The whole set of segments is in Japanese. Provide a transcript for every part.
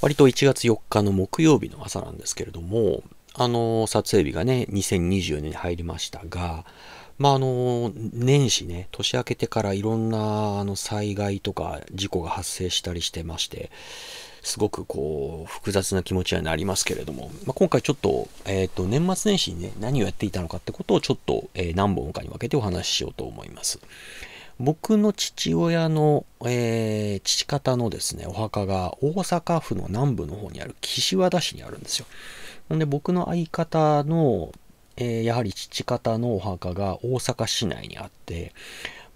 割と1月4日の木曜日の朝なんですけれども、あの、撮影日がね、2024年に入りましたが、まあ、あの、年始ね、年明けてからいろんなあの災害とか事故が発生したりしてまして、すごくこう、複雑な気持ちにはなりますけれども、まあ、今回ちょっと、えっ、ー、と、年末年始にね、何をやっていたのかってことをちょっと、えー、何本かに分けてお話ししようと思います。僕の父親の、えー、父方のですね、お墓が大阪府の南部の方にある岸和田市にあるんですよ。ほんで僕の相方の、えー、やはり父方のお墓が大阪市内にあって、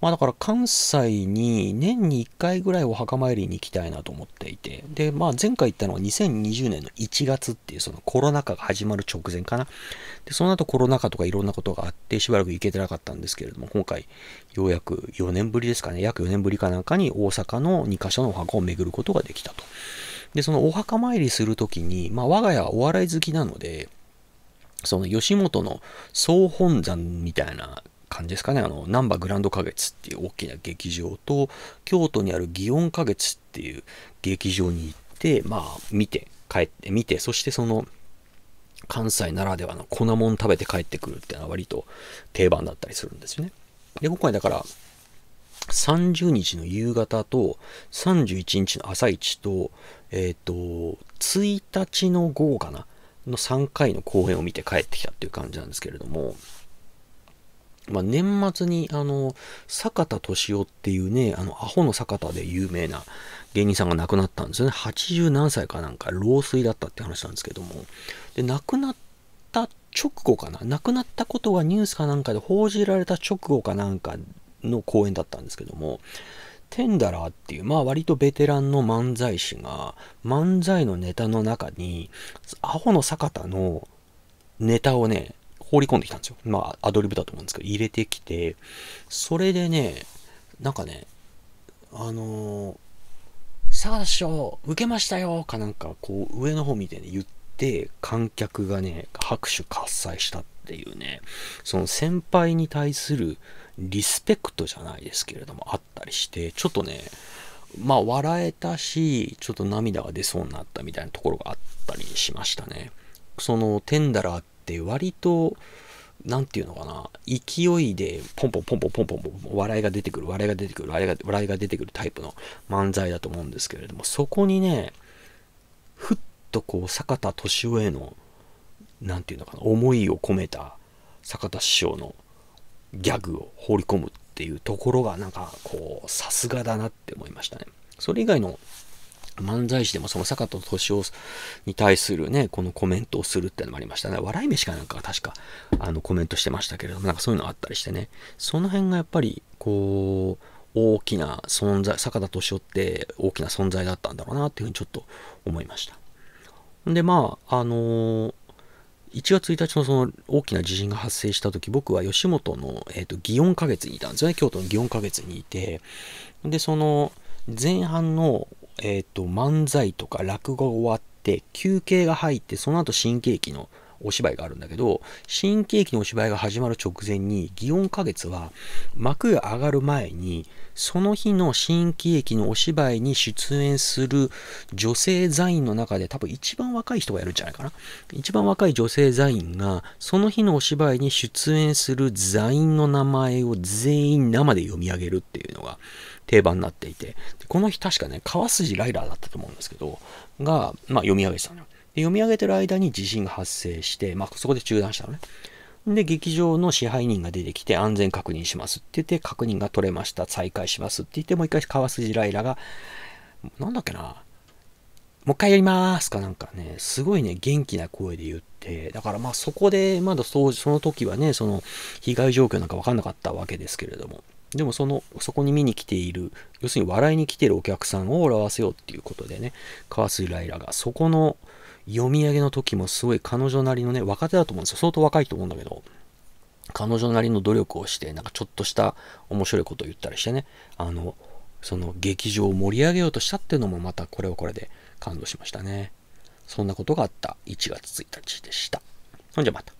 まあだから関西に年に1回ぐらいお墓参りに行きたいなと思っていて、で、まあ前回行ったのは2020年の1月っていうそのコロナ禍が始まる直前かな。で、その後コロナ禍とかいろんなことがあってしばらく行けてなかったんですけれども、今回ようやく4年ぶりですかね、約4年ぶりかなんかに大阪の2カ所のお墓を巡ることができたと。で、そのお墓参りするときに、まあ我が家はお笑い好きなので、その吉本の総本山みたいな感じですかね。あの、難波グランド花月っていう大きな劇場と、京都にある祇園花月っていう劇場に行って、まあ、見て、帰って見て、そしてその、関西ならではの粉もん食べて帰ってくるっていうのは割と定番だったりするんですよね。で、今回だから、30日の夕方と31日の朝一と、えっ、ー、と、1日の午後かなの3回の公演を見て帰ってきたっていう感じなんですけれども、まあ、年末に、あの、坂田敏夫っていうね、あの、アホの坂田で有名な芸人さんが亡くなったんですよね。80何歳かなんか、老衰だったって話なんですけども。で、亡くなった直後かな。亡くなったことがニュースかなんかで報じられた直後かなんかの公演だったんですけども、テンダラーっていう、まあ割とベテランの漫才師が、漫才のネタの中に、アホの坂田のネタをね、放り込んできたんですよ。まあ、アドリブだと思うんですけど、入れてきて、それでね、なんかね、あのー、サーショー、受けましたよかなんか、こう、上の方見てね、言って、観客がね、拍手喝采したっていうね、その先輩に対するリスペクトじゃないですけれども、あったりして、ちょっとね、まあ、笑えたし、ちょっと涙が出そうになったみたいなところがあったりしましたね。その、テンダラーって割と何て言うのかな勢いでポンポンポンポンポンポン笑いが出てくる笑いが出てくる笑いが笑いが出てくるタイプの漫才だと思うんですけれどもそこにねふっとこう坂田敏夫への何て言うのかな思いを込めた坂田師匠のギャグを放り込むっていうところがなんかこうさすがだなって思いましたね。それ以外の漫才師でもその坂戸敏夫に対するね、このコメントをするってのもありましたね。笑い飯かなんか確か、あの、コメントしてましたけれども、なんかそういうのあったりしてね。その辺がやっぱり、こう、大きな存在、坂田敏夫って大きな存在だったんだろうなっていうふうにちょっと思いました。で、まあ、あのー1月1日のその大きな地震が発生した時僕は吉本の、えーと、と祇園花月にいたんですよね京都の祇園花月にいてでその前半のえっ、ー、と、漫才とか落語が終わって、休憩が入って、その後新喜劇のお芝居があるんだけど、新喜劇のお芝居が始まる直前に、祇園花月は幕が上がる前に、その日の新喜劇のお芝居に出演する女性座員の中で多分一番若い人がやるんじゃないかな。一番若い女性座員が、その日のお芝居に出演する座員の名前を全員生で読み上げるっていうのが定番になっていて、この日確かね、川筋ライラーだったと思うんですけど、が、まあ、読み上げてたのよ。で読み上げてる間に地震が発生して、まあ、そこで中断したのね。で、劇場の支配人が出てきて安全確認しますって言って、確認が取れました、再開しますって言って、もう一回川筋ライラが、なんだっけな、もう一回やりますかなんかね、すごいね、元気な声で言って、だからまあそこで、まだそその時はね、その被害状況なんかわかんなかったわけですけれども、でもその、そこに見に来ている、要するに笑いに来ているお客さんを笑わせようっていうことでね、川筋ライラがそこの、読み上げの時もすごい彼女なりのね、若手だと思うんですよ。相当若いと思うんだけど、彼女なりの努力をして、なんかちょっとした面白いことを言ったりしてね、あの、その劇場を盛り上げようとしたっていうのもまたこれはこれで感動しましたね。そんなことがあった1月1日でした。ほんじゃまた。